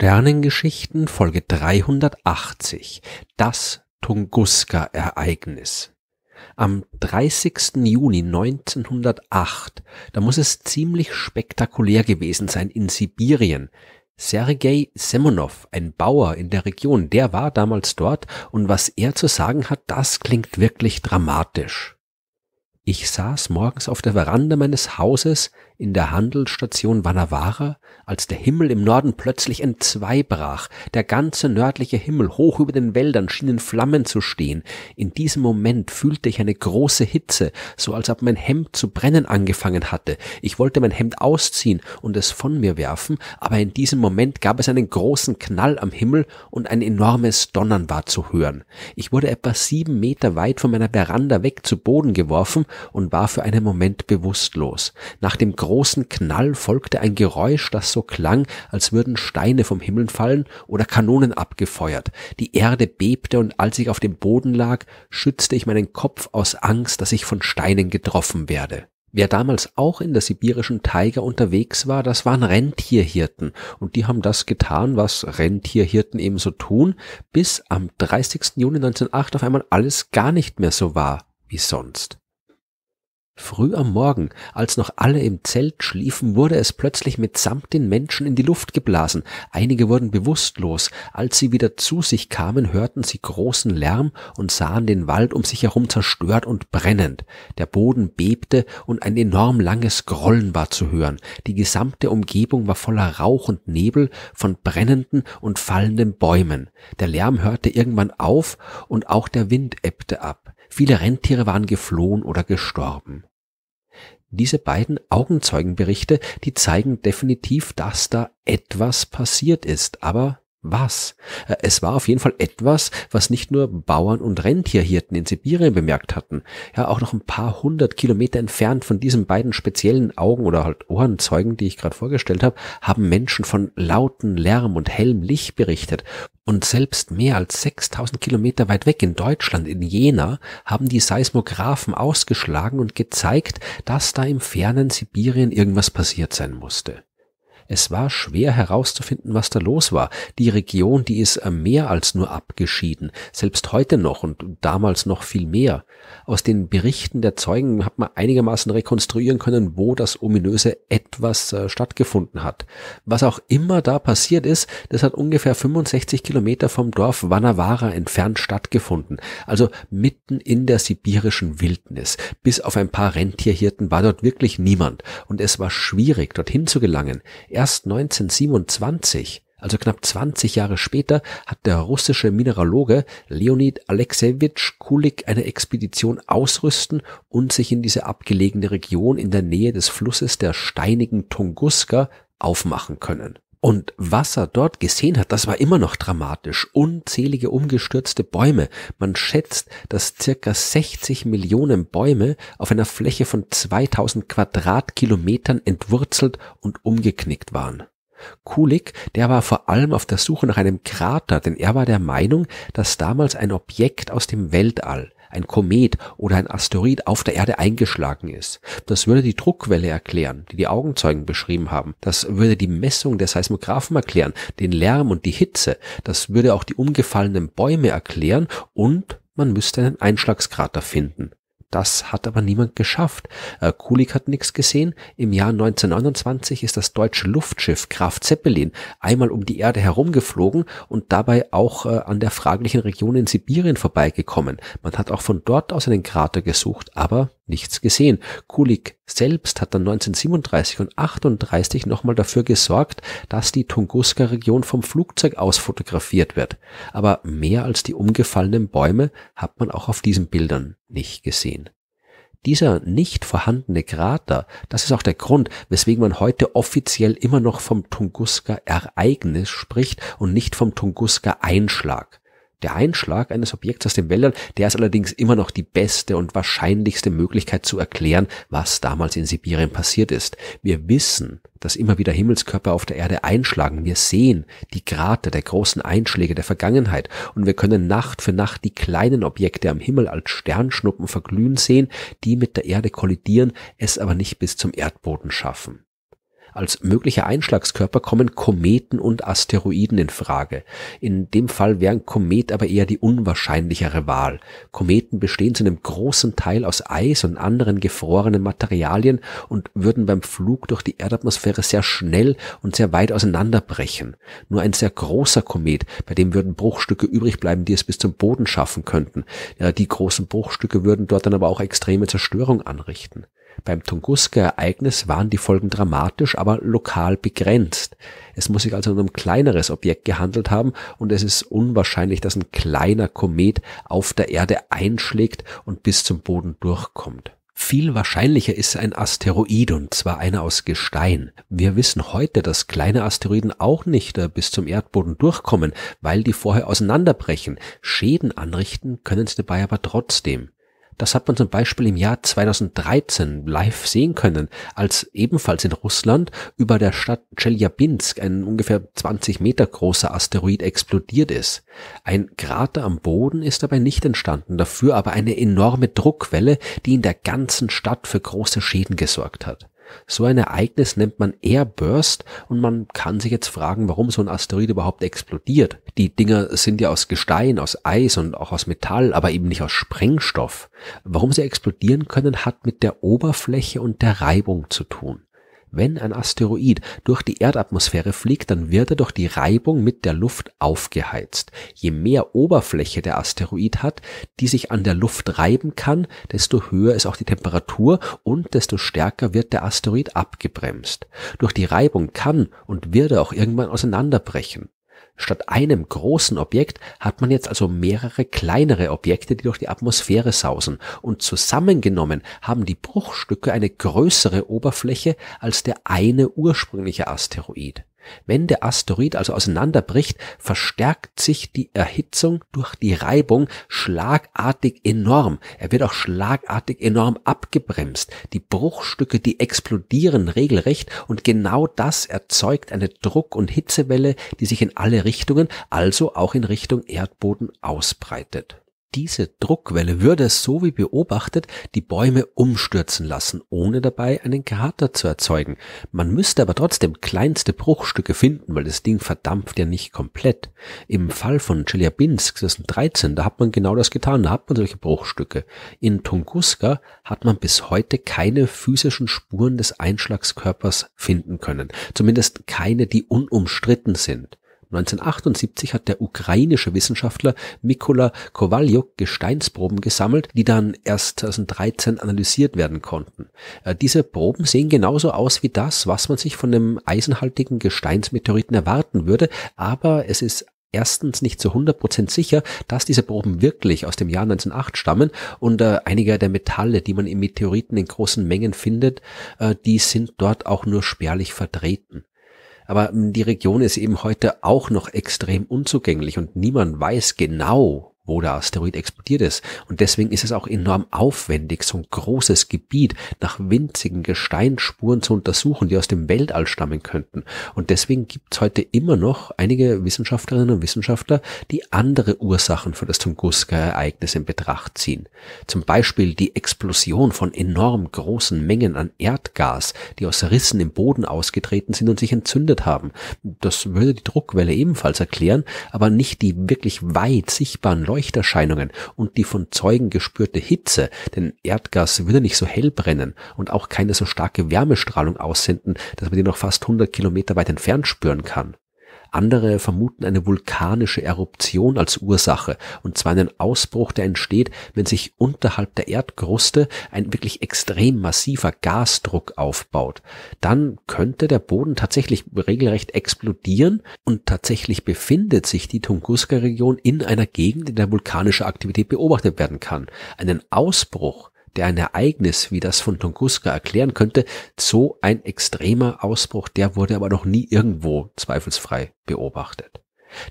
Sternengeschichten Folge 380 Das Tunguska-Ereignis. Am 30. Juni 1908, da muss es ziemlich spektakulär gewesen sein in Sibirien. Sergei Semonov, ein Bauer in der Region, der war damals dort und was er zu sagen hat, das klingt wirklich dramatisch. Ich saß morgens auf der Veranda meines Hauses, in der Handelsstation Vanavara, als der Himmel im Norden plötzlich entzwei brach, der ganze nördliche Himmel hoch über den Wäldern schien in Flammen zu stehen. In diesem Moment fühlte ich eine große Hitze, so als ob mein Hemd zu brennen angefangen hatte. Ich wollte mein Hemd ausziehen und es von mir werfen, aber in diesem Moment gab es einen großen Knall am Himmel und ein enormes Donnern war zu hören. Ich wurde etwa sieben Meter weit von meiner Veranda weg zu Boden geworfen und war für einen Moment bewusstlos. Nach dem großen Knall folgte ein Geräusch, das so klang, als würden Steine vom Himmel fallen oder Kanonen abgefeuert. Die Erde bebte und als ich auf dem Boden lag, schützte ich meinen Kopf aus Angst, dass ich von Steinen getroffen werde. Wer damals auch in der sibirischen Taiga unterwegs war, das waren Rentierhirten und die haben das getan, was Rentierhirten ebenso tun, bis am 30. Juni 1908 auf einmal alles gar nicht mehr so war wie sonst. Früh am Morgen, als noch alle im Zelt schliefen, wurde es plötzlich mitsamt den Menschen in die Luft geblasen. Einige wurden bewusstlos. Als sie wieder zu sich kamen, hörten sie großen Lärm und sahen den Wald um sich herum zerstört und brennend. Der Boden bebte und ein enorm langes Grollen war zu hören. Die gesamte Umgebung war voller Rauch und Nebel von brennenden und fallenden Bäumen. Der Lärm hörte irgendwann auf und auch der Wind ebbte ab. Viele Rentiere waren geflohen oder gestorben diese beiden Augenzeugenberichte, die zeigen definitiv, dass da etwas passiert ist, aber was. Äh, es war auf jeden Fall etwas, was nicht nur Bauern und Rentierhirten in Sibirien bemerkt hatten. Ja, auch noch ein paar hundert Kilometer entfernt von diesen beiden speziellen Augen oder halt Ohrenzeugen, die ich gerade vorgestellt habe, haben Menschen von lauten Lärm und hellem Licht berichtet. Und selbst mehr als 6000 Kilometer weit weg in Deutschland, in Jena, haben die Seismographen ausgeschlagen und gezeigt, dass da im fernen Sibirien irgendwas passiert sein musste. Es war schwer herauszufinden, was da los war. Die Region, die ist äh, mehr als nur abgeschieden, selbst heute noch und damals noch viel mehr. Aus den Berichten der Zeugen hat man einigermaßen rekonstruieren können, wo das ominöse etwas äh, stattgefunden hat. Was auch immer da passiert ist, das hat ungefähr 65 Kilometer vom Dorf Vanavara entfernt stattgefunden, also mitten in der sibirischen Wildnis. Bis auf ein paar Rentierhirten war dort wirklich niemand und es war schwierig, dorthin zu gelangen. Erst 1927, also knapp 20 Jahre später, hat der russische Mineraloge Leonid Alexejewitsch Kulik eine Expedition ausrüsten und sich in diese abgelegene Region in der Nähe des Flusses der steinigen Tunguska aufmachen können und was er dort gesehen hat, das war immer noch dramatisch. Unzählige umgestürzte Bäume. Man schätzt, dass circa 60 Millionen Bäume auf einer Fläche von 2000 Quadratkilometern entwurzelt und umgeknickt waren. Kulik, der war vor allem auf der Suche nach einem Krater, denn er war der Meinung, dass damals ein Objekt aus dem Weltall, ein Komet oder ein Asteroid auf der Erde eingeschlagen ist. Das würde die Druckwelle erklären, die die Augenzeugen beschrieben haben. Das würde die Messung der Seismographen erklären, den Lärm und die Hitze. Das würde auch die umgefallenen Bäume erklären und man müsste einen Einschlagskrater finden. Das hat aber niemand geschafft. Äh, Kulik hat nichts gesehen. Im Jahr 1929 ist das deutsche Luftschiff Graf Zeppelin einmal um die Erde herumgeflogen und dabei auch äh, an der fraglichen Region in Sibirien vorbeigekommen. Man hat auch von dort aus einen Krater gesucht, aber nichts gesehen. Kulik selbst hat dann 1937 und 38 nochmal dafür gesorgt, dass die Tunguska-Region vom Flugzeug aus fotografiert wird. Aber mehr als die umgefallenen Bäume hat man auch auf diesen Bildern nicht gesehen. Dieser nicht vorhandene Krater, das ist auch der Grund, weswegen man heute offiziell immer noch vom Tunguska-Ereignis spricht und nicht vom Tunguska-Einschlag. Der Einschlag eines Objekts aus den Wäldern, der ist allerdings immer noch die beste und wahrscheinlichste Möglichkeit zu erklären, was damals in Sibirien passiert ist. Wir wissen, dass immer wieder Himmelskörper auf der Erde einschlagen. Wir sehen die Grate der großen Einschläge der Vergangenheit und wir können Nacht für Nacht die kleinen Objekte am Himmel als Sternschnuppen verglühen sehen, die mit der Erde kollidieren, es aber nicht bis zum Erdboden schaffen. Als möglicher Einschlagskörper kommen Kometen und Asteroiden in Frage. In dem Fall wären Komet aber eher die unwahrscheinlichere Wahl. Kometen bestehen zu einem großen Teil aus Eis und anderen gefrorenen Materialien und würden beim Flug durch die Erdatmosphäre sehr schnell und sehr weit auseinanderbrechen. Nur ein sehr großer Komet, bei dem würden Bruchstücke übrig bleiben, die es bis zum Boden schaffen könnten. Ja, die großen Bruchstücke würden dort dann aber auch extreme Zerstörung anrichten. Beim Tunguska-Ereignis waren die Folgen dramatisch, aber lokal begrenzt. Es muss sich also um ein kleineres Objekt gehandelt haben und es ist unwahrscheinlich, dass ein kleiner Komet auf der Erde einschlägt und bis zum Boden durchkommt. Viel wahrscheinlicher ist ein Asteroid und zwar einer aus Gestein. Wir wissen heute, dass kleine Asteroiden auch nicht äh, bis zum Erdboden durchkommen, weil die vorher auseinanderbrechen. Schäden anrichten können sie dabei aber trotzdem. Das hat man zum Beispiel im Jahr 2013 live sehen können, als ebenfalls in Russland über der Stadt Chelyabinsk ein ungefähr 20 Meter großer Asteroid explodiert ist. Ein Krater am Boden ist dabei nicht entstanden, dafür aber eine enorme Druckwelle, die in der ganzen Stadt für große Schäden gesorgt hat. So ein Ereignis nennt man Airburst und man kann sich jetzt fragen, warum so ein Asteroid überhaupt explodiert. Die Dinger sind ja aus Gestein, aus Eis und auch aus Metall, aber eben nicht aus Sprengstoff. Warum sie explodieren können, hat mit der Oberfläche und der Reibung zu tun. Wenn ein Asteroid durch die Erdatmosphäre fliegt, dann wird er durch die Reibung mit der Luft aufgeheizt. Je mehr Oberfläche der Asteroid hat, die sich an der Luft reiben kann, desto höher ist auch die Temperatur und desto stärker wird der Asteroid abgebremst. Durch die Reibung kann und wird er auch irgendwann auseinanderbrechen. Statt einem großen Objekt hat man jetzt also mehrere kleinere Objekte, die durch die Atmosphäre sausen, und zusammengenommen haben die Bruchstücke eine größere Oberfläche als der eine ursprüngliche Asteroid wenn der Asteroid also auseinanderbricht, verstärkt sich die Erhitzung durch die Reibung schlagartig enorm. Er wird auch schlagartig enorm abgebremst. Die Bruchstücke, die explodieren regelrecht und genau das erzeugt eine Druck- und Hitzewelle, die sich in alle Richtungen, also auch in Richtung Erdboden ausbreitet. Diese Druckwelle würde, so wie beobachtet, die Bäume umstürzen lassen, ohne dabei einen Krater zu erzeugen. Man müsste aber trotzdem kleinste Bruchstücke finden, weil das Ding verdampft ja nicht komplett. Im Fall von Chelyabinsk 2013, da hat man genau das getan, da hat man solche Bruchstücke. In Tunguska hat man bis heute keine physischen Spuren des Einschlagskörpers finden können. Zumindest keine, die unumstritten sind. 1978 hat der ukrainische Wissenschaftler Mikola Kowaljuk Gesteinsproben gesammelt, die dann erst 2013 analysiert werden konnten. Äh, diese Proben sehen genauso aus wie das, was man sich von einem eisenhaltigen Gesteinsmeteoriten erwarten würde, aber es ist erstens nicht zu 100% sicher, dass diese Proben wirklich aus dem Jahr 1908 stammen und äh, einige der Metalle, die man im Meteoriten in großen Mengen findet, äh, die sind dort auch nur spärlich vertreten. Aber hm, die Region ist eben heute auch noch extrem unzugänglich und niemand weiß genau, wo der Asteroid explodiert ist. Und deswegen ist es auch enorm aufwendig, so ein großes Gebiet nach winzigen Gesteinsspuren zu untersuchen, die aus dem Weltall stammen könnten. Und deswegen gibt es heute immer noch einige Wissenschaftlerinnen und Wissenschaftler, die andere Ursachen für das Tunguska-Ereignis in Betracht ziehen. Zum Beispiel die Explosion von enorm großen Mengen an Erdgas, die aus Rissen im Boden ausgetreten sind und sich entzündet haben. Das würde die Druckwelle ebenfalls erklären, aber nicht die wirklich weit sichtbaren Leuchten Leuchterscheinungen und die von Zeugen gespürte Hitze, denn Erdgas würde nicht so hell brennen und auch keine so starke Wärmestrahlung aussenden, dass man die noch fast 100 Kilometer weit entfernt spüren kann. Andere vermuten eine vulkanische Eruption als Ursache, und zwar einen Ausbruch, der entsteht, wenn sich unterhalb der Erdkruste ein wirklich extrem massiver Gasdruck aufbaut. Dann könnte der Boden tatsächlich regelrecht explodieren und tatsächlich befindet sich die Tunguska-Region in einer Gegend, in der vulkanische Aktivität beobachtet werden kann. Einen Ausbruch der ein Ereignis wie das von Tunguska erklären könnte, so ein extremer Ausbruch, der wurde aber noch nie irgendwo zweifelsfrei beobachtet.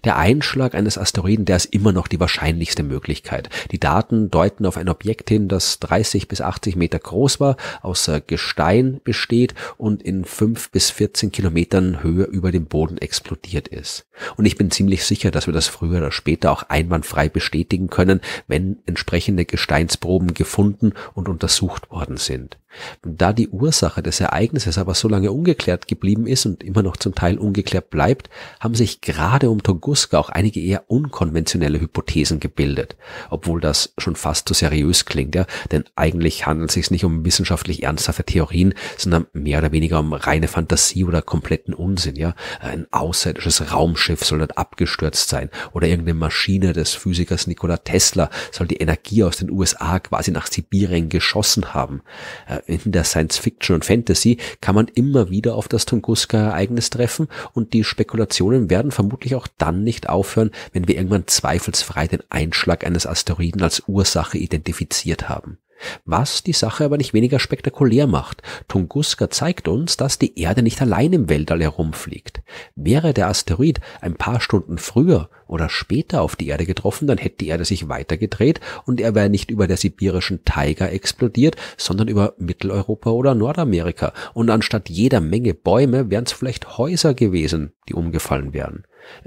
Der Einschlag eines Asteroiden, der ist immer noch die wahrscheinlichste Möglichkeit. Die Daten deuten auf ein Objekt hin, das 30 bis 80 Meter groß war, aus äh, Gestein besteht und in 5 bis 14 Kilometern Höhe über dem Boden explodiert ist. Und ich bin ziemlich sicher, dass wir das früher oder später auch einwandfrei bestätigen können, wenn entsprechende Gesteinsproben gefunden und untersucht worden sind. Da die Ursache des Ereignisses aber so lange ungeklärt geblieben ist und immer noch zum Teil ungeklärt bleibt, haben sich gerade um Tunguska auch einige eher unkonventionelle Hypothesen gebildet, obwohl das schon fast zu seriös klingt, ja, denn eigentlich handelt es sich nicht um wissenschaftlich ernsthafte Theorien, sondern mehr oder weniger um reine Fantasie oder kompletten Unsinn, ja. Ein außerirdisches Raumschiff soll dort abgestürzt sein oder irgendeine Maschine des Physikers Nikola Tesla soll die Energie aus den USA quasi nach Sibirien geschossen haben. Äh, in der Science Fiction und Fantasy kann man immer wieder auf das Tunguska-Ereignis treffen und die Spekulationen werden vermutlich auch dann nicht aufhören, wenn wir irgendwann zweifelsfrei den Einschlag eines Asteroiden als Ursache identifiziert haben. Was die Sache aber nicht weniger spektakulär macht. Tunguska zeigt uns, dass die Erde nicht allein im Weltall herumfliegt. Wäre der Asteroid ein paar Stunden früher oder später auf die Erde getroffen, dann hätte die Erde sich weiter gedreht und er wäre nicht über der sibirischen Taiga explodiert, sondern über Mitteleuropa oder Nordamerika. Und anstatt jeder Menge Bäume wären es vielleicht Häuser gewesen, die umgefallen wären.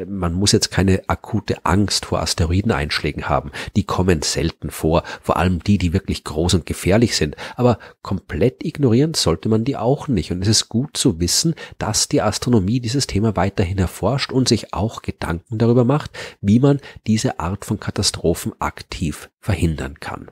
Man muss jetzt keine akute Angst vor Asteroideneinschlägen haben. Die kommen selten vor, vor allem die, die wirklich groß und gefährlich sind. Aber komplett ignorieren sollte man die auch nicht. Und es ist gut zu wissen, dass die Astronomie dieses Thema weiterhin erforscht und sich auch Gedanken darüber macht, wie man diese Art von Katastrophen aktiv verhindern kann.